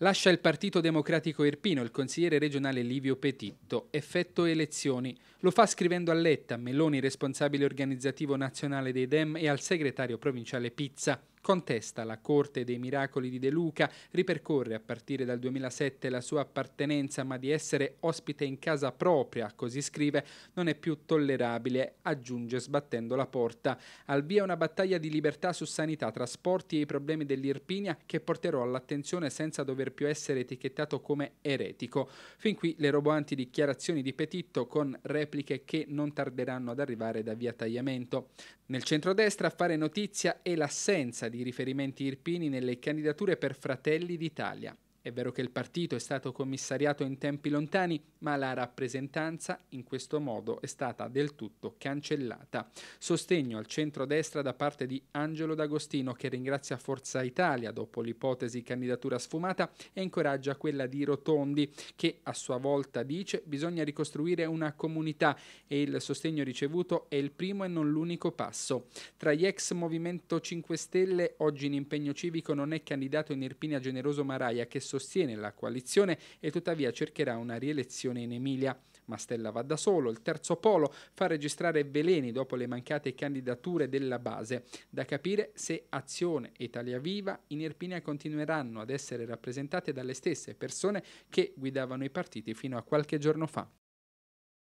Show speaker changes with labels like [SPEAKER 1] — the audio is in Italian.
[SPEAKER 1] Lascia il Partito Democratico Irpino il consigliere regionale Livio Petitto, effetto elezioni. Lo fa scrivendo a Letta, Meloni responsabile organizzativo nazionale dei Dem e al segretario provinciale Pizza. Contesta la Corte dei Miracoli di De Luca, ripercorre a partire dal 2007 la sua appartenenza, ma di essere ospite in casa propria, così scrive, non è più tollerabile, aggiunge sbattendo la porta. Al via una battaglia di libertà su sanità, trasporti e i problemi dell'Irpinia che porterò all'attenzione senza dover più essere etichettato come eretico. Fin qui le roboanti dichiarazioni di Petitto con repliche che non tarderanno ad arrivare da via Tagliamento. Nel centrodestra a fare notizia è l'assenza di di riferimenti irpini nelle candidature per Fratelli d'Italia. È vero che il partito è stato commissariato in tempi lontani, ma la rappresentanza in questo modo è stata del tutto cancellata. Sostegno al centro-destra da parte di Angelo D'Agostino che ringrazia Forza Italia dopo l'ipotesi candidatura sfumata e incoraggia quella di Rotondi che a sua volta dice bisogna ricostruire una comunità e il sostegno ricevuto è il primo e non l'unico passo. Tra gli ex Movimento 5 Stelle oggi in impegno civico non è candidato in Irpinia Generoso Maraia che sostiene sostiene la coalizione e tuttavia cercherà una rielezione in Emilia. Mastella va da solo, il terzo polo fa registrare veleni dopo le mancate candidature della base. Da capire se Azione e Italia Viva in Irpinia continueranno ad essere rappresentate dalle stesse persone che guidavano i partiti fino a qualche giorno fa.